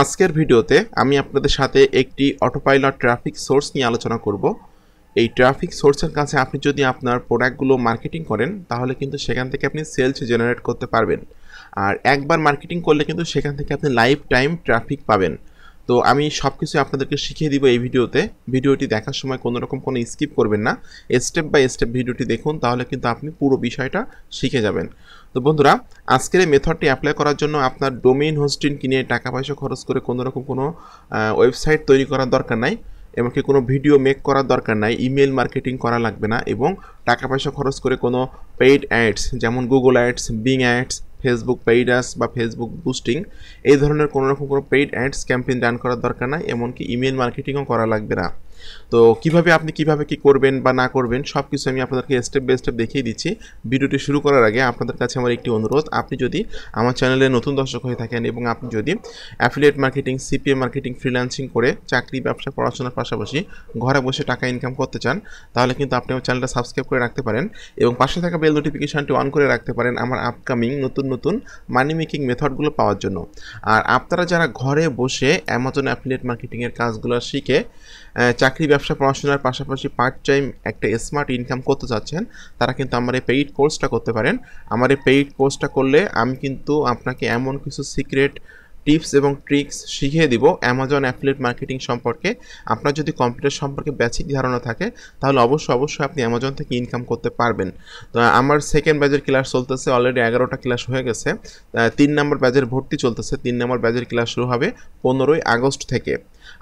আজকের ভিডিওতে আমি আপনাদের সাথে একটি অটোপাইলট ট্রাফিক সোর্স নিয়ে আলোচনা করব এই ট্রাফিক সোর্সের কাছে আপনি যদি আপনার প্রোডাক্টগুলো মার্কেটিং করেন তাহলে কিন্তু সেখান থেকে আপনি সেলস জেনারেট করতে পারবেন আর একবার মার্কেটিং করলে কিন্তু সেখান থেকে আপনি লাইফ টাইম ট্রাফিক পাবেন তো আমি সব কিছু আপনাদেরকে শিখিয়ে দিব এই ভিডিওতে ভিডিওটি দেখার সময় কোনো রকম কোনো স্কিপ করবেন না স্টেপ বাই স্টেপ ভিডিওটি দেখুন তাহলে কিন্তু আপনি পুরো বিষয়টা শিখে যাবেন তো বন্ধুরা আজকের এই মেথডটি অ্যাপ্লাই করার জন্য আপনার ডোমেইন হোস্টিং কিনে টাকা পয়সা খরচ করে কোনো রকম কোনো ওয়েবসাইট তৈরি করার দরকার নাই এমনকি কোনো ভিডিও মেক করার দরকার নাই ইমেল মার্কেটিং করা লাগবে না এবং টাকা পয়সা খরচ করে কোনো পেইড অ্যাডস যেমন Google ads Bing ads Facebook paid ads বা ফেসবুক বুস্টিং এই ধরনের কোনো রকম কোনো পেইড অ্যাডস ক্যাম্পেইন রান করার দরকার নাই এমনকি ইমেল মার্কেটিংও করা লাগবে না তো কিভাবে আপনি কিভাবে কি করবেন বা না করবেন সব কিছু আমি আপনাদেরকে স্টেপ বাই স্টেপ দেখিয়ে দিচ্ছি ভিডিওটি শুরু করার আগে আপনাদের কাছে আমার একটি অনুরোধ আপনি যদি আমার চ্যানেলে নতুন দর্শক হয়ে থাকেন এবং আপনি যদি affiliate marketing CPA marketing freelancing করে চাকরি ব্যবসা পড়াশোনার পাশাপাশি ঘরে বসে টাকা ইনকাম করতে চান তাহলে কিন্তু আপনি আমার চ্যানেলটা সাবস্ক্রাইব করে রাখতে পারেন এবং পাশে থাকা বেল নোটিফিকেশানটি অন করে রাখতে পারেন আমার আপকামিং নতুন নতুন মানি মেকিং মেথডগুলো পাওয়ার জন্য আর আপনারা যারা ঘরে বসে অ্যামাজন অ্যাফিলিয়েট মার্কেটিংয়ের কাজগুলো শিখে চাকরি ব্যবসা পড়াশোনার পাশাপাশি পার্ট টাইম একটা স্মার্ট ইনকাম করতে চাচ্ছেন তারা কিন্তু আমার এই পেইড কোর্সটা করতে পারেন আমার এই পেইড কোর্সটা করলে আমি কিন্তু আপনাকে এমন কিছু সিক্রেট টিপস এবং ট্রিক্স শিখিয়ে দিব অ্যামাজন অ্যাফিলেট মার্কেটিং সম্পর্কে আপনার যদি কম্পিউটার সম্পর্কে বেসিক ধারণা থাকে তাহলে অবশ্যই অবশ্যই আপনি অ্যামাজন থেকে ইনকাম করতে পারবেন তো আমার সেকেন্ড ব্যাচের ক্লাস চলতেছে অলরেডি এগারোটা ক্লাস হয়ে গেছে তিন নম্বর ব্যাচের ভর্তি চলতেছে তিন নম্বর ব্যাচের ক্লাস শুরু হবে পনেরোই আগস্ট থেকে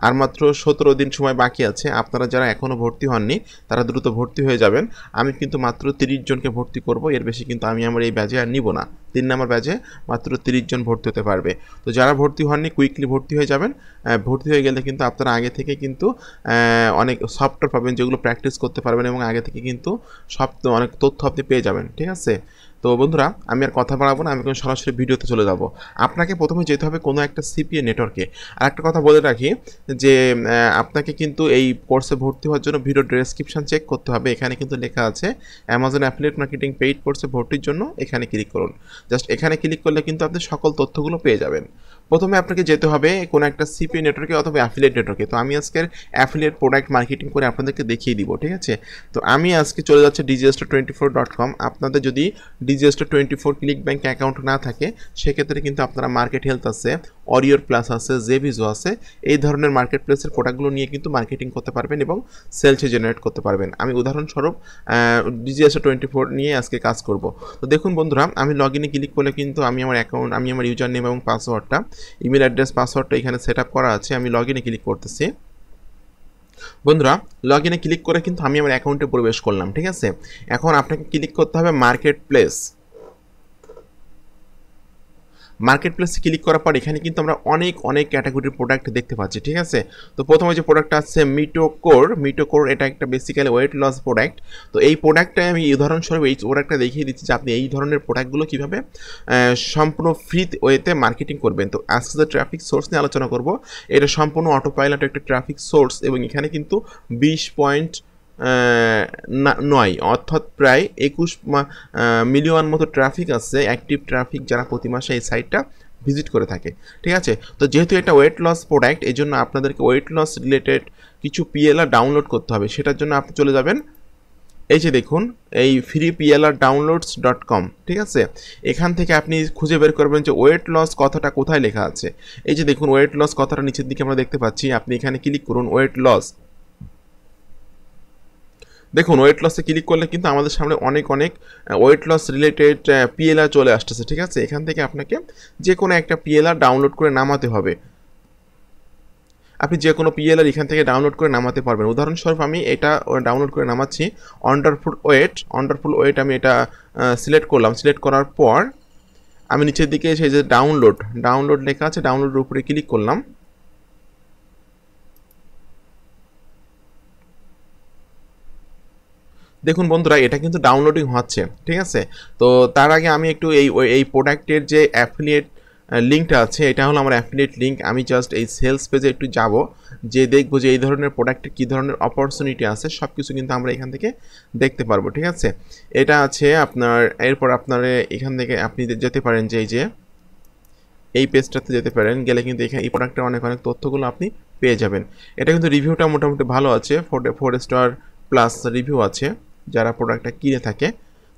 আর মাত্র সতেরো দিন সময় বাকি আছে আপনারা যারা এখনও ভর্তি হননি তারা দ্রুত ভর্তি হয়ে যাবেন আমি কিন্তু মাত্র তিরিশ জনকে ভর্তি করব এর বেশি কিন্তু আমি আমার এই ব্যাচে আর নিব না তিন নম্বর ব্যাচে মাত্র তিরিশ জন ভর্তি হতে পারবে তো যারা ভর্তি হননি কুইকলি ভর্তি হয়ে যাবেন ভর্তি হয়ে গেলে কিন্তু আপনারা আগে থেকে কিন্তু অনেক সফটওয়্যার পাবেন যেগুলো প্র্যাকটিস করতে পারবেন এবং আগে থেকে কিন্তু সব অনেক তথ্য আপনি পেয়ে যাবেন ঠিক আছে তো বন্ধুরা আমি আর কথা বাড়াবো না আমি কোনো সরাসরি ভিডিওতে চলে যাব আপনাকে প্রথমে যেতে হবে কোনো একটা সিপিএ নেটওয়ার্কে আর একটা কথা বলে রাখি যে আপনাকে কিন্তু এই কোর্সে ভর্তি হওয়ার জন্য ভিডিও ডিসক্রিপশান চেক করতে হবে এখানে কিন্তু লেখা আছে অ্যামাজন অ্যাফিলেট মার্কেটিং পেইড কোর্সে ভর্তির জন্য এখানে ক্লিক করুন জাস্ট এখানে ক্লিক করলে কিন্তু আপনি সকল তথ্যগুলো পেয়ে যাবেন প্রথমে আপনাকে যেতে হবে কোনো একটা সিপি নেটওয়ার্কে অথবা অ্যাফিলিয়েট নেটওয়ার্কে তো আমি আজকের অ্যাফিলিয়েট প্রোডাক্ট মার্কেটিং করে আপনাদেরকে দেখিয়ে দিব ঠিক আছে তো আমি আজকে চলে যাচ্ছি Digistore twenty four dot com আপনাদের যদি Digistore twenty four ClickBank account না থাকে সেক্ষেত্রে কিন্তু আপনারা মার্কেট হেলথ আছে অরিওর প্লাস আছে জেভিজো আছে এই ধরনের মার্কেট প্লেসের প্রোডাক্টগুলো নিয়ে কিন্তু মার্কেটিং করতে পারবেন এবং সেলসে জেনারেট করতে পারবেন আমি উদাহরণস্বরূপ ডিজিএসটা টোয়েন্টি ফোর নিয়ে আজকে কাজ করব তো দেখুন বন্ধুরা আমি লগ ইনে ক্লিক করলে কিন্তু আমি আমার অ্যাকাউন্ট আমি আমার ইউজার নেম এবং পাসওয়ার্ডটা ইমেল অ্যাড্রেস পাসওয়ার্ডটা এখানে সেট করা আছে আমি লগ ইনে ক্লিক করতেছি বন্ধুরা লগ ইনে ক্লিক করে কিন্তু আমি আমার অ্যাকাউন্টে প্রবেশ করলাম ঠিক আছে এখন আপনাকে ক্লিক করতে হবে মার্কেট প্লেস মার্কেট প্লেসে ক্লিক করার পর এখানে কিন্তু আমরা অনেক অনেক ক্যাটাগরির প্রোডাক্ট দেখতে পাচ্ছি ঠিক আছে তো প্রথমে যে প্রোডাক্টটা আছে মিটোকোর মিটোকোর এটা একটা বেসিক্যালি ওয়েট লস প্রোডাক্ট তো এই প্রোডাক্টটাই আমি উদাহরণস্বরূপ এই প্রোডাক্টটা দেখিয়ে দিচ্ছি যে আপনি এই ধরনের প্রোডাক্টগুলো কীভাবে সম্পূর্ণ ফ্রি ওয়েতে মার্কেটিং করবেন তো আজকে যে ট্রাফিক সোর্স নিয়ে আলোচনা করব এটা সম্পূর্ণ অটো পাইলট একটা ট্রাফিক সোর্স এবং এখানে কিন্তু বিশ পয়েন্ট নয় অর্থাৎ প্রায় একুশ মিলিয়ন মতো ট্রাফিক আছে অ্যাক্টিভ ট্রাফিক যারা প্রতি মাসে এই সাইটটা ভিজিট করে থাকে ঠিক আছে তো যেহেতু এটা ওয়েট লস প্রোডাক্ট এই জন্য আপনাদেরকে ওয়েট লস রিলেটেড কিছু পিএলআর ডাউনলোড করতে হবে সেটার জন্য আপনি চলে যাবেন এই যে দেখুন এই free PLR downloads dot com ঠিক আছে এখান থেকে আপনি খুঁজে বের করবেন যে ওয়েট লস কথাটা কোথায় লেখা আছে এই যে দেখুন ওয়েট লস কথাটা নিচের দিকে আমরা দেখতে পাচ্ছি আপনি এখানে ক্লিক করুন ওয়েট লস দেখুন ওয়েট লসে ক্লিক করলে কিন্তু আমাদের সামনে অনেক অনেক ওয়েট লস রিলেটেড পিএলআর চলে আসতেছে ঠিক আছে এখান থেকে আপনাকে যে কোনো একটা পিএলআর ডাউনলোড করে নামাতে হবে আপনি যে কোনো পিএলআর এখান থেকে ডাউনলোড করে নামাতে পারবেন উদাহরণস্বরূপ আমি এটা ডাউনলোড করে নামাচ্ছি অন্ডারফুল ওয়েট অন্ডারফুল ওয়েট আমি এটা সিলেক্ট করলাম সিলেক্ট করার পর আমি নিচের দিকে সেই যে ডাউনলোড ডাউনলোড লেখা আছে ডাউনলোডের উপরে ক্লিক করলাম দেখুন বন্ধুরা এটা কিন্তু ডাউনলোডিং হচ্ছে ঠিক আছে তো তার আগে আমি একটু এই এই প্রোডাক্টের যে অ্যাফিলিয়েট লিঙ্কটা আছে এটা হলো আমার অ্যাফিলিয়েট লিঙ্ক আমি জাস্ট এই সেলস পেজে একটু যাব যে দেখবো যে এই ধরনের প্রোডাক্টে কী ধরনের অপরচুনিটি আছে সব কিছু কিন্তু আমরা এখান থেকে দেখতে পারবো ঠিক আছে এটা আছে আপনার এরপর আপনার এখান থেকে আপনি যেতে পারেন যে এই যে এই পেজটাতে যেতে পারেন গেলে কিন্তু এখানে এই প্রোডাক্টের অনেক অনেক তথ্যগুলো আপনি পেয়ে যাবেন এটা কিন্তু রিভিউটা মোটামুটি ভালো আছে four four star plus review আছে যারা প্রোডাক্টটা কিনে থাকে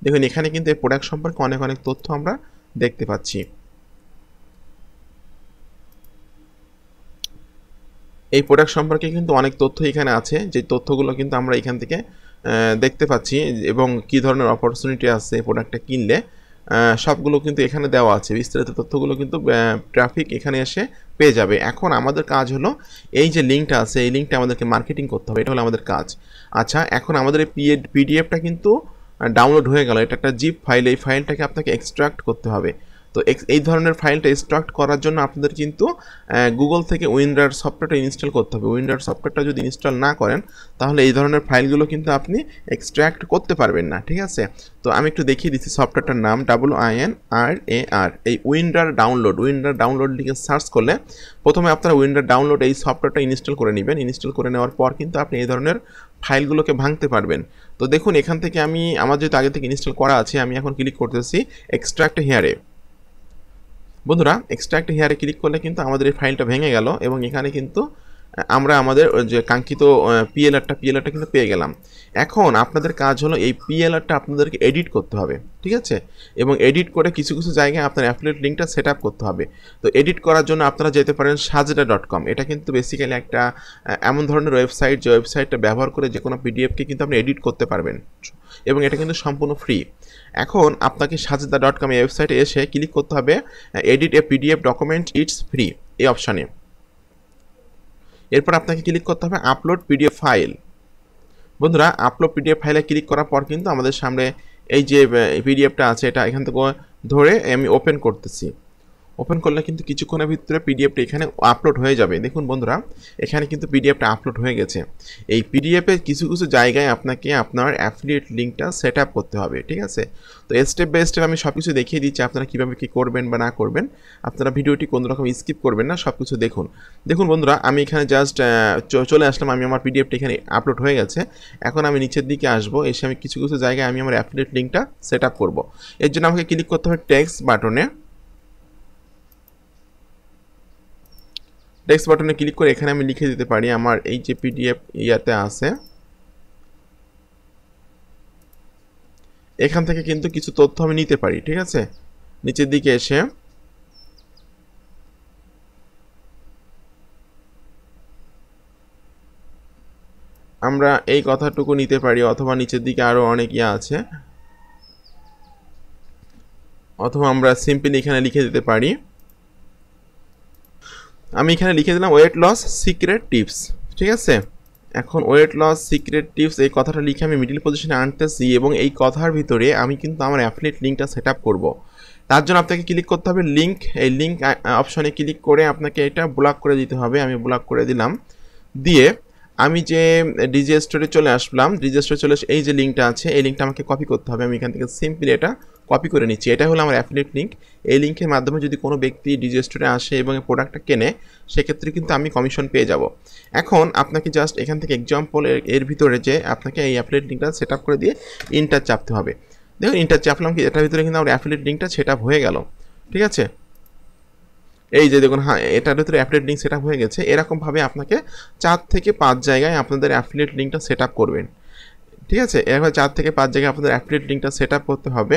দেখুন এখানে কিন্তু এই প্রোডাক্ট সম্পর্কে অনেক অনেক তথ্য আমরা দেখতে পাচ্ছি এই প্রোডাক্ট সম্পর্কে কিন্তু অনেক তথ্য এখানে আছে যে তথ্যগুলো কিন্তু আমরা এখান থেকে দেখতে পাচ্ছি এবং কি ধরনের অপরচুনিটি আছে এই প্রোডাক্টটা কিনলে সবগুলো কিন্তু এখানে দেওয়া আছে বিস্তারিত তথ্যগুলো কিন্তু ট্রাফিক এখানে এসে পেয়ে যাবে এখন আমাদের কাজ হলো এই যে লিঙ্কটা আছে এই লিঙ্কটা আমাদেরকে মার্কেটিং করতে হবে এটা হলো আমাদের কাজ আচ্ছা এখন আমাদের এই পিডিএফটা কিন্তু ডাউনলোড হয়ে গেল এটা একটা জিপ ফাইল এই ফাইলটাকে আপনাকে এক্সট্রাক্ট করতে হবে তো এই ধরনের ফাইলটা ইনস্ট্রাক্ট করার জন্য আপনাদের কিন্তু গুগল থেকে উইন্ডার সফটওয়্যারটা ইনস্টল করতে হবে উইন্ডার সফটওয়্যারটা যদি ইনস্টল না করেন তাহলে এই ধরনের ফাইলগুলো কিন্তু আপনি এক্সট্র্যাক্ট করতে পারবেন না ঠিক আছে তো আমি একটু দেখিয়ে দিচ্ছি সফটওয়্যারটার নাম I in R A R এই উইন্ডার ডাউনলোড উইন্ডার ডাউনলোড লিখে সার্চ করলে প্রথমে আপনারা উইন্ডার ডাউনলোড এই সফটওয়্যারটা ইনস্টল করে নেবেন ইনস্টল করে নেওয়ার পর কিন্তু আপনি এই ধরনের ফাইলগুলোকে ভাঙতে পারবেন তো দেখুন এখান থেকে আমি আমার যেহেতু আগে থেকে ইনস্টল করা আছে আমি এখন ক্লিক করতেছি এক্সট্রাক্ট হেয়ারে বন্ধুরা এক্সট্রাক্ট হেয়ারে ক্লিক করলে কিন্তু আমাদের এই ফাইলটা ভেঙে গেল এবং এখানে কিন্তু আমরা আমাদের যে কাঙ্ক্ষিত পিএলআরটা পিএলআরটা কিন্তু পেয়ে গেলাম এখন আপনাদের কাজ হলো এই পিএলআরটা আপনাদেরকে এডিট করতে হবে ঠিক আছে এবং এডিট করে কিছু কিছু জায়গায় আপনার অ্যাফিলেট লিঙ্কটা সেট আপ করতে হবে তো এডিট করার জন্য আপনারা যেতে পারেন সাজেটা ডট কম এটা কিন্তু বেসিক্যালি একটা এমন ধরনের ওয়েবসাইট যে ওয়েবসাইটটা ব্যবহার করে যে কোনো পিডিএফকে কিন্তু আপনি এডিট করতে পারবেন এবং এটা কিন্তু সম্পূর্ণ ফ্রি এখন আপনাকে সাজেদা ডট কম ওয়েবসাইটে এসে ক্লিক করতে হবে edit a PDF document it's free এই অপশানে এরপর আপনাকে ক্লিক করতে হবে আপলোড পিডিএফ ফাইল বন্ধুরা আপলোড পিডিএফ ফাইলে ক্লিক করার পর কিন্তু আমাদের সামনে এই যে পিডিএফটা আছে এটা এখান থেকে ধরে আমি ওপেন করতেছি ওপেন করলে কিন্তু কিছুক্ষণের ভিতরে পিডিএফটা এখানে আপলোড হয়ে যাবে দেখুন বন্ধুরা এখানে কিন্তু পিডিএফটা আপলোড হয়ে গেছে এই পিডিএফের কিছু কিছু জায়গায় আপনাকে আপনার অ্যাফিলিয়েট লিঙ্কটা সেট আপ করতে হবে ঠিক আছে তো স্টেপ বাই স্টেপ আমি সব কিছু দেখিয়ে দিচ্ছি আপনারা কীভাবে কী করবেন বা না করবেন আপনারা ভিডিওটি কোনো রকম স্কিপ করবেন না সব কিছু দেখুন দেখুন বন্ধুরা আমি এখানে জাস্ট চলে আসলাম আমি আমার পিডিএফটা এখানে আপলোড হয়ে গেছে এখন আমি নিচের দিকে আসবো এসে আমি কিছু কিছু জায়গায় আমি আমার অ্যাফিলিয়েট লিঙ্কটা সেট আপ করবো এর জন্য আমাকে ক্লিক করতে হবে ট্যাক্স বাটনে টেক্সট বাটনে ক্লিক করে এখানে আমি লিখে দিতে পারি আমার এই যে পিডিএফ ইয়াতে আছে এখান থেকে কিন্তু কিছু তথ্য আমি নিতে পারি ঠিক আছে নিচের দিকে এসে আমরা এই কথাটুকু নিতে পারি অথবা নিচের দিকে আরও অনেক ইয়ে আছে অথবা আমরা সিম্পলি এখানে লিখে দিতে পারি আমি এখানে লিখে দিলাম ওয়েট লস সিক্রেট টিপস ঠিক আছে এখন ওয়েট লস সিক্রেট টিপস এই কথাটা লিখে আমি মিডিল পজিশনে আনতেছি এবং এই কথার ভিতরে আমি কিন্তু আমার অ্যাফলেট লিঙ্কটা সেট আপ করবো তার জন্য আপনাকে ক্লিক করতে হবে লিঙ্ক এই লিঙ্ক অপশনে ক্লিক করে আপনাকে এটা ব্লক করে দিতে হবে আমি ব্লক করে দিলাম দিয়ে আমি যে ডিজি স্টোরে চলে আসলাম ডিজি স্টোরে চলে এই যে লিঙ্কটা আছে এই লিঙ্কটা আমাকে কপি করতে হবে আমি এখান থেকে সিম্পলি এটা কপি করে নিচ্ছি এটা হলো আমার অ্যাফিলিয়েট লিঙ্ক এই লিঙ্কের মাধ্যমে যদি কোনো ব্যক্তি ডিজি স্টোরে আসে এবং এই প্রোডাক্টটা কেনে সেক্ষেত্রে কিন্তু আমি কমিশন পেয়ে যাব এখন আপনাকে জাস্ট এখান থেকে এক্সাম্পল এর ভিতরে যে আপনাকে এই অ্যাফিলিয়েট লিঙ্কটা সেট করে দিয়ে ইন্টার চাপতে হবে দেখুন ইন্টার চাপলাম কি এটার ভিতরে কিন্তু আমার অ্যাফিলিয়েট লিঙ্কটা সেট হয়ে গেল ঠিক আছে এই যে দেখুন হ্যাঁ এটার ভিতরে অ্যাফিলেট লিঙ্ক সেট হয়ে গেছে এরকমভাবে আপনাকে চার থেকে পাঁচ জায়গায় আপনাদের অ্যাফিলেট লিঙ্কটা সেট করবেন ঠিক আছে এরকম চার থেকে পাঁচ জায়গায় আপনাদের অ্যাফিলেট লিঙ্কটা সেট করতে হবে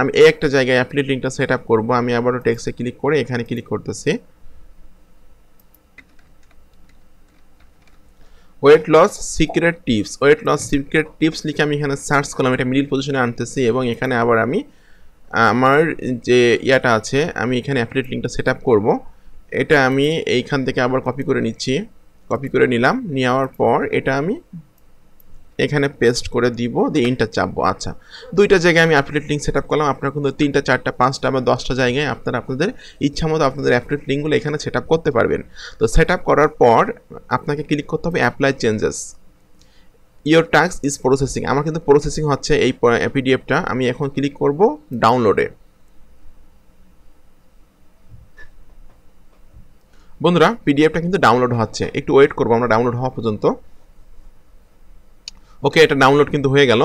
আমি এই একটা জায়গায় অ্যাফিলেট লিঙ্কটা সেট আপ করবো আমি আবারও টেক্সে ক্লিক করে এখানে ক্লিক করতেছি weight loss secret tips weight loss secret tips লিখে আমি এখানে সার্চ করলাম এটা মিডিল পজিশনে আনতেছি এবং এখানে আবার আমি আমার যে ইয়াটা আছে আমি এখানে অ্যাফিলেট লিঙ্কটা সেট আপ করবো এটা আমি এইখান থেকে আবার কপি করে নিচ্ছি কপি করে নিলাম নেওয়ার পর এটা আমি এখানে পেস্ট করে দিব দিয়ে ইন্টার চাপবো আচ্ছা দুইটা জায়গায় আমি অ্যাফিলেট লিঙ্ক সেট আপ করলাম আপনারা কিন্তু তিনটা চারটা পাঁচটা বা দশটা জায়গায় আপনারা আপনাদের ইচ্ছা মতো আপনাদের অ্যাফিলেট লিঙ্কগুলো এখানে সেট আপ করতে পারবেন তো সেট আপ করার পর আপনাকে ক্লিক করতে হবে apply changes your task is processing আমার কিন্তু প্রসেসিং হচ্ছে এই পিডিএফটা আমি এখন ক্লিক করব ডাউনলোডে বন্ধুরা পিডিএফটা কিন্তু ডাউনলোড হচ্ছে একটু ওয়েট করবো আমরা ডাউনলোড হওয়া পর্যন্ত ওকে এটা ডাউনলোড কিন্তু হয়ে গেল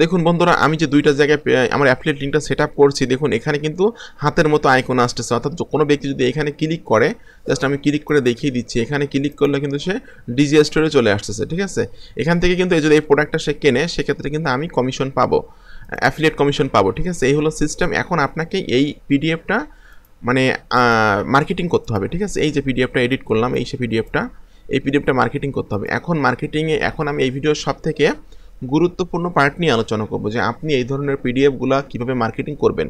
দেখুন বন্ধুরা আমি যে দুইটা জায়গায় আমার অ্যাপ্লেট লিঙ্কটা সেট আপ করছি দেখুন এখানে কিন্তু হাতের মতো আইকন আসতেছে অর্থাৎ কোনো ব্যক্তি যদি এখানে ক্লিক করে জাস্ট আমি ক্লিক করে দেখিয়ে দিচ্ছি এখানে ক্লিক করলে কিন্তু সে ডিজি স্টোরে চলে আসতেছে ঠিক আছে এখান থেকে কিন্তু যদি এই প্রোডাক্টটা সে কেনে সেক্ষেত্রে কিন্তু আমি কমিশন পাবো অ্যাফিলিয়েট কমিশন পাবো ঠিক আছে এই হলো সিস্টেম এখন আপনাকে এই পিডিএফটা মানে মার্কেটিং করতে হবে ঠিক আছে এই যে পিডিএফটা এডিট করলাম এই সে পিডিএফটা এই পিডিএফটা মার্কেটিং করতে হবে এখন মার্কেটিংয়ে এখন আমি এই ভিডিওর সব থেকে গুরুত্বপূর্ণ পার্ট নিয়ে আলোচনা করব যে আপনি এই ধরনের পিডিএফগুলো কীভাবে মার্কেটিং করবেন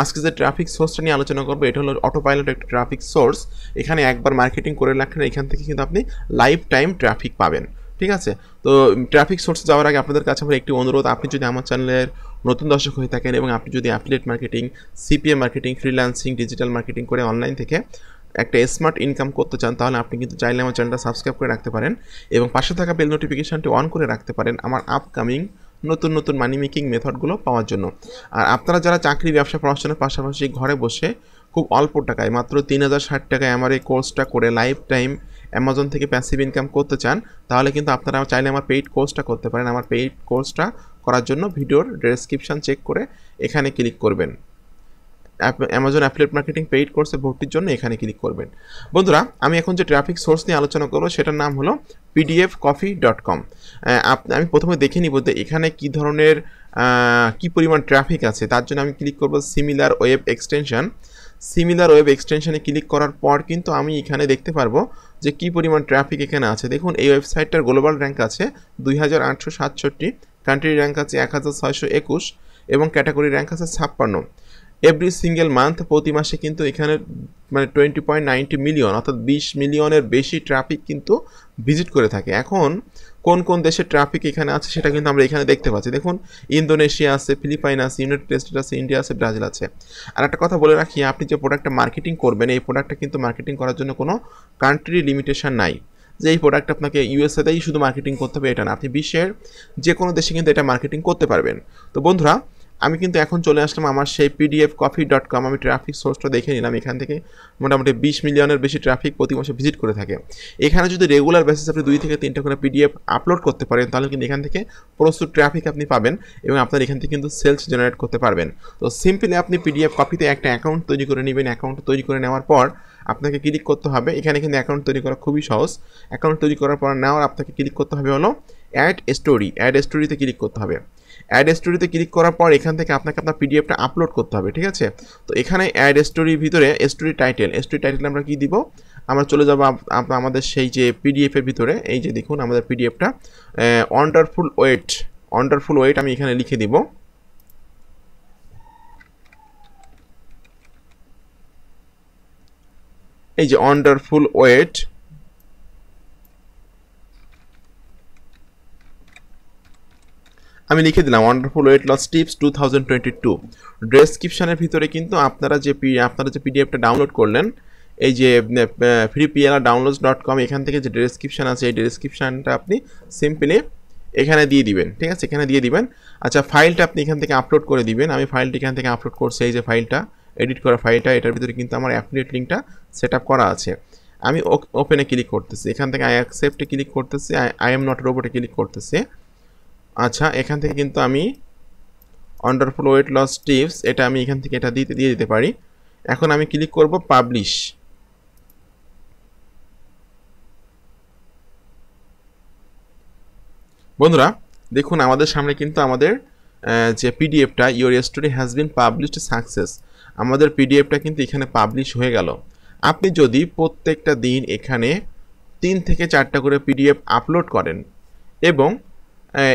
আজকে যে ট্রাফিক সোর্সটা নিয়ে আলোচনা করবো এটা হলো অটো পাইলট একটা ট্রাফিক সোর্স এখানে একবার মার্কেটিং করে রাখলেন এখান থেকে কিন্তু আপনি লাইফ টাইম ট্রাফিক পাবেন ঠিক আছে তো ট্রাফিক সোর্স যাওয়ার আগে আপনাদের কাছে আমার একটি অনুরোধ আপনি যদি আমার চ্যানেলের নতুন দর্শক হয়ে থাকেন এবং আপনি যদি affiliate marketing CPA marketing freelancing digital marketing করে অনলাইন থেকে একটা স্মার্ট ইনকাম করতে চান তাহলে আপনি কিন্তু চাইলে আমার চ্যানেলটা সাবস্ক্রাইব করে রাখতে পারেন এবং পাশে থাকা বেল নোটিফিকেশানটি অন করে রাখতে পারেন আমার আপকামিং নতুন নতুন মানি মেকিং মেথডগুলো পাওয়ার জন্য আর আপনারা যারা চাকরি ব্যবসা পড়াশোনার পাশাপাশি ঘরে বসে খুব অল্প টাকায় মাত্র তিন হাজার ষাট টাকায় আমার এই কোর্সটা করে লাইফ টাইম অ্যামাজন থেকে প্যাসিভ ইনকাম করতে চান তাহলে কিন্তু আপনারা চাইলে আমার পেইড কোর্সটা করতে পারেন আমার পেইড কোর্সটা করার জন্য ভিডিওর ডেসক্রিপশান চেক করে এখানে ক্লিক করবেন অ্যামাজন অ্যাফিলেট মার্কেটিং পেইড কোর্সে ভর্তির জন্য এখানে ক্লিক করবেন বন্ধুরা আমি এখন যে ট্রাফিক সোর্স নিয়ে আলোচনা করবো সেটার নাম হলো পিডিএফ কফি ডট কম আমি প্রথমে দেখে নিব যে এখানে কি ধরনের কি পরিমাণ ট্রাফিক আছে তার জন্য আমি ক্লিক করব Similarweb extension Similarweb এক্সটেনশনে ক্লিক করার পর কিন্তু আমি এখানে দেখতে পারবো যে কি পরিমাণ ট্রাফিক এখানে আছে দেখুন এই ওয়েবসাইটটার গ্লোবাল র্যাঙ্ক আছে দুই হাজার আটশো সাতষট্টি কান্ট্রি র্যাঙ্ক আছে এক হাজার ছয়শো একুশ এবং ক্যাটাগরি র্যাঙ্ক আছে ছাপ্পান্ন এভরি সিঙ্গেল মান্থ প্রতি মাসে কিন্তু এখানে মানে টোয়েন্টি পয়েন্ট নাইনটি মিলিয়ন অর্থাৎ বিশ মিলিয়নের বেশি ট্রাফিক কিন্তু ভিজিট করে থাকে এখন কোন কোন দেশের ট্রাফিক এখানে আছে সেটা কিন্তু আমরা এখানে দেখতে পাচ্ছি দেখুন ইন্দোনেশিয়া আছে ফিলিপাইন আছে ইউনাইটেড স্টেট আছে ইন্ডিয়া আছে ব্রাজিল আছে আর একটা কথা বলে রাখি আপনি যে প্রোডাক্টটা মার্কেটিং করবেন এই প্রোডাক্টটা কিন্তু মার্কেটিং করার জন্য কোনো কান্ট্রি লিমিটেশন নাই যে এই প্রোডাক্ট আপনাকে ইউএসএতেই শুধু মার্কেটিং করতে হবে এটা না আপনি বিশ্বের যে কোনো দেশে কিন্তু এটা মার্কেটিং করতে পারবেন তো বন্ধুরা আমি কিন্তু এখন চলে আসলাম আমার সেই পিডিএফ কফি ডট কম আমি ট্রাফিক সোর্সটা দেখে নিলাম এখান থেকে মোটামুটি বিশ মিলিয়নের বেশি ট্রাফিক প্রতি মাসে ভিজিট করে থাকে এখানে যদি রেগুলার বেসিস আপনি দুই থেকে তিনটা করে পিডিএফ আপলোড করতে পারেন তাহলে কিন্তু এখান থেকে প্রচুর ট্রাফিক আপনি পাবেন এবং আপনার এখান থেকে কিন্তু সেলস জেনারেট করতে পারবেন তো সিম্পলি আপনি পিডিএফ কপিতে একটা অ্যাকাউন্ট তৈরি করে নেবেন অ্যাকাউন্ট তৈরি করে নেওয়ার পর আপনাকে ক্লিক করতে হবে এখানে কিন্তু অ্যাকাউন্ট তৈরি করা খুবই সহজ অ্যাকাউন্ট তৈরি করার পর নেওয়ার আপনাকে ক্লিক করতে হবে হলো অ্যাড স্টোরি অ্যাড স্টোরিতে ক্লিক করতে হবে অ্যাড স্টোরিতে ক্লিক করার পর এখান থেকে আপনাকে আপনার পিডিএফটা আপলোড করতে হবে ঠিক আছে তো এখানে অ্যাড স্টোরির ভিতরে স্টোরি টাইটেল স্টোরি টাইটেল আমরা কি দিব আমরা চলে যাবো আমাদের সেই যে পিডিএফের ভিতরে এই যে দেখুন আমাদের পিডিএফটা ওয়ান্ডারফুল ওয়েট ওয়ান্ডারফুল ওয়েট আমি এখানে লিখে দিব এই যে ওয়ান্ডারফুল ওয়েট আমি লিখে দিলাম wonderful weight loss tips two thousand twenty two ডেসক্রিপশানের ভিতরে কিন্তু আপনারা যে আপনারা যে পিডিএফটা ডাউনলোড করলেন এই যে free PLR downloads dot com এখান থেকে যে ডেসক্রিপশান আছে এই ডেসক্রিপশানটা আপনি সিম্পলি এখানে দিয়ে দিবেন ঠিক আছে এখানে দিয়ে দিবেন আচ্ছা ফাইলটা আপনি এখান থেকে আপলোড করে দিবেন আমি ফাইলটি এখান থেকে আপলোড করছি এই যে ফাইলটা এডিট করা ফাইলটা এটার ভিতরে কিন্তু আমার অ্যাফিলিয়েট লিঙ্কটা সেট করা আছে আমি ওপেনে ক্লিক করতেছি এখান থেকে আই অ্যাকসেপ্টে ক্লিক করতেছি আই এম নট রোবটে ক্লিক করতেছি আচ্ছা এখান থেকে কিন্তু আমি ওয়ান্ডারফুল ওয়েট লস টিপস এটা আমি এখান থেকে এটা দিতে দিয়ে দিতে পারি এখন আমি ক্লিক করব পাবলিশ বন্ধুরা দেখুন আমাদের সামনে কিন্তু আমাদের যে পিডিএফটা your story has been published success আমাদের পিডিএফটা কিন্তু এখানে পাবলিশ হয়ে গেল আপনি যদি প্রত্যেকটা দিন এখানে তিন থেকে চারটা করে পিডিএফ আপলোড করেন এবং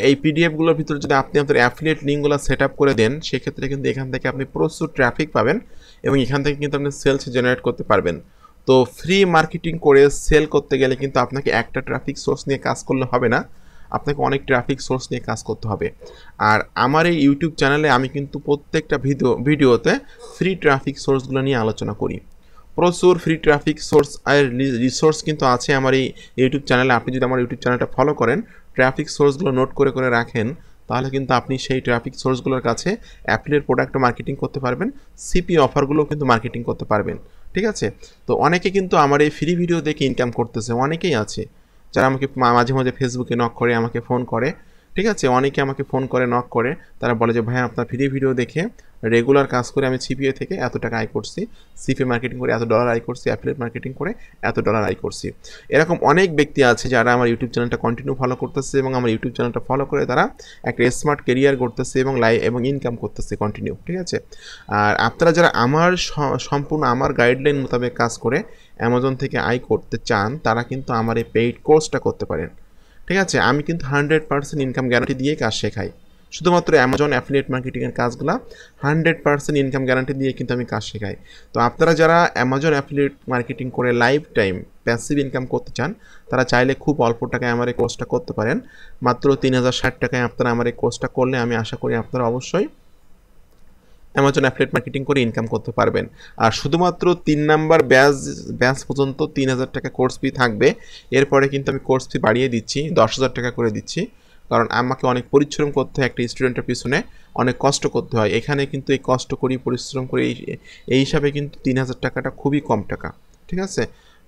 এই পিডিএফগুলোর ভিতরে যদি আপনি আপনার অ্যাফিলিয়েট লিঙ্কগুলো সেট আপ করে দেন সেক্ষেত্রে কিন্তু এখান থেকে আপনি প্রচুর ট্রাফিক পাবেন এবং এখান থেকে কিন্তু আপনি সেলস জেনারেট করতে পারবেন তো ফ্রি মার্কেটিং করে সেল করতে গেলে কিন্তু আপনাকে একটা ট্রাফিক সোর্স নিয়ে কাজ করলে হবে না আপনাকে অনেক ট্রাফিক সোর্স নিয়ে কাজ করতে হবে আর আমার এই ইউটিউব চ্যানেলে আমি কিন্তু প্রত্যেকটা ভিডিও ভিডিওতে ফ্রি ট্রাফিক সোর্সগুলো নিয়ে আলোচনা করি প্রচুর ফ্রি ট্রাফিক সোর্স আর রিসোর্স কিন্তু আছে আমার এই ইউটিউব চ্যানেলে আপনি যদি আমার ইউটিউব চ্যানেলটা ফলো করেন ট্রাফিক সোর্সগুলো নোট করে করে রাখেন তাহলে কিন্তু আপনি সেই ট্রাফিক সোর্সগুলোর কাছে অ্যাপলের প্রোডাক্ট মার্কেটিং করতে পারবেন সিপি অফারগুলো কিন্তু মার্কেটিং করতে পারবেন ঠিক আছে তো অনেকে কিন্তু আমার এই ফ্রি ভিডিও দেখে ইনকাম করতেছে অনেকেই আছে যারা আমাকে মাঝে মাঝে ফেসবুকে নক করে আমাকে ফোন করে ঠিক আছে অনেকে আমাকে ফোন করে নক করে তারা বলে যে ভাই আপনার ফ্রি ভিডিও দেখে রেগুলার কাজ করে আমি সিপিএ থেকে এত টাকা আয় করছি সিপি মার্কেটিং করে এত ডলার আয় করছি অ্যাফিলেট মার্কেটিং করে এত ডলার আয় করছি এরকম অনেক ব্যক্তি আছে যারা আমার ইউটিউব চ্যানেলটা কন্টিনিউ ফলো করতেছে এবং আমার ইউটিউব চ্যানেলটা ফলো করে তারা একটা স্মার্ট কেরিয়ার করতেছে এবং লাই এবং ইনকাম করতেছে কন্টিনিউ ঠিক আছে আর আপনারা যারা আমার সম্পূর্ণ আমার গাইডলাইন মোতাবেক কাজ করে অ্যামাজন থেকে আয় করতে চান তারা কিন্তু আমার এই পেইড কোর্সটা করতে পারেন ঠিক আছে আমি কিন্তু হান্ড্রেড পার্সেন্ট ইনকাম গ্যারান্টি দিয়ে কাজ শেখাই শুধুমাত্র অ্যামাজন অ্যাফিলিয়েট মার্কেটিংয়ের কাজগুলো হান্ড্রেড পার্সেন্ট ইনকাম গ্যারান্টি দিয়ে কিন্তু আমি কাজ শেখাই তো আপনারা যারা অ্যামাজন অ্যাফিলিয়েট মার্কেটিং করে লাইফ টাইম প্যাসিভ ইনকাম করতে চান তারা চাইলে খুব অল্প টাকায় আমার এই কোর্সটা করতে পারেন মাত্র তিন হাজার ষাট টাকায় আপনারা আমার এই কোর্সটা করলে আমি আশা করি আপনারা অবশ্যই অ্যামাজন অ্যাফলেট মার্কেটিং করে ইনকাম করতে পারবেন আর শুধুমাত্র তিন নাম্বার ব্যাচ ব্যাচ পর্যন্ত তিন হাজার টাকা কোর্স ফি থাকবে এরপরে কিন্তু আমি কোর্স ফি বাড়িয়ে দিচ্ছি দশ হাজার টাকা করে দিচ্ছি কারণ আমাকে অনেক পরিশ্রম করতে হয় একটা স্টুডেন্টের পিছনে অনেক কষ্ট করতে হয় এখানে কিন্তু এই কষ্ট করি পরিশ্রম করি এই হিসাবে কিন্তু তিন হাজার টাকাটা খুবই কম টাকা ঠিক আছে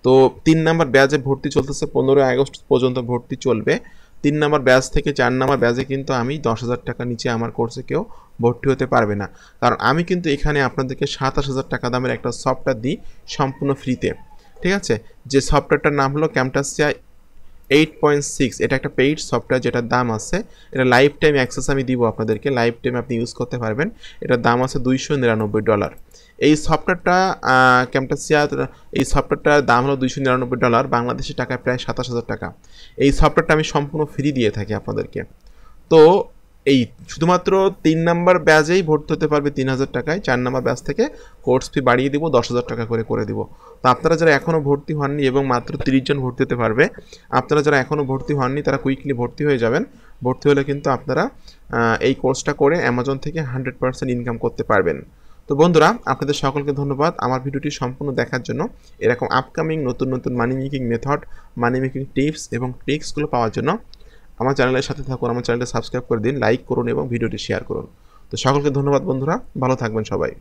তো তিন নাম্বার ব্যাচে ভর্তি চলতেছে পনেরোই আগস্ট পর্যন্ত ভর্তি চলবে তিন নম্বর ব্যাচ থেকে চার নম্বর ব্যাচে কিন্তু আমি দশ হাজার টাকা নিচে আমার কোর্সে কেউ ভর্তি হতে পারবে না কারণ আমি কিন্তু এখানে আপনাদেরকে সাতাশ হাজার টাকা দামের একটা সফটওয়্যার দিই সম্পূর্ণ ফ্রিতে ঠিক আছে যে সফটওয়্যারটার নাম হলো ক্যাম্টাসিয়া এইট পয়েন্ট সিক্স এটা একটা পেইড সফটওয়্যার যেটার দাম আছে এটা লাইফ টাইম অ্যাক্সেস আমি দিব আপনাদেরকে লাইফ টাইম আপনি ইউজ করতে পারবেন এটার দাম আছে দুইশো নিরানব্বই ডলার এই সফটওয়্যারটা ক্যাম্পাসিয়া এই সফটওয়্যারটার দাম হলো দুইশো নিরানব্বই ডলার বাংলাদেশি টাকায় প্রায় সাতাশ হাজার টাকা এই সফটওয়্যারটা আমি সম্পূর্ণ ফ্রি দিয়ে থাকি আপনাদেরকে তো এই শুধুমাত্র তিন নাম্বার ব্যাচেই ভর্তি হতে পারবে তিন হাজার টাকায় চার নাম্বার ব্যাচ থেকে কোর্স ফি বাড়িয়ে দিব দশ হাজার টাকা করে করে দিব তো আপনারা যারা এখনও ভর্তি হননি এবং মাত্র তিরিশ জন ভর্তি হতে পারবে আপনারা যারা এখনও ভর্তি হননি তারা কুইকলি ভর্তি হয়ে যাবেন ভর্তি হলে কিন্তু আপনারা এই কোর্সটা করে অ্যামাজন থেকে হান্ড্রেড পার্সেন্ট ইনকাম করতে পারবেন তো বন্ধুরা আপনাদের সকলকে ধন্যবাদ আমার ভিডিওটি সম্পূর্ণ দেখার জন্য এরকম আপকামিং নতুন নতুন money making method money making tips এবং ট্রিক্সগুলো পাওয়ার জন্য আমার চ্যানেলের সাথে থাকুন আমার চ্যানেলটা সাবস্ক্রাইব করে দিন লাইক করুন এবং ভিডিওটি শেয়ার করুন তো সকলকে ধন্যবাদ বন্ধুরা ভালো থাকবেন সবাই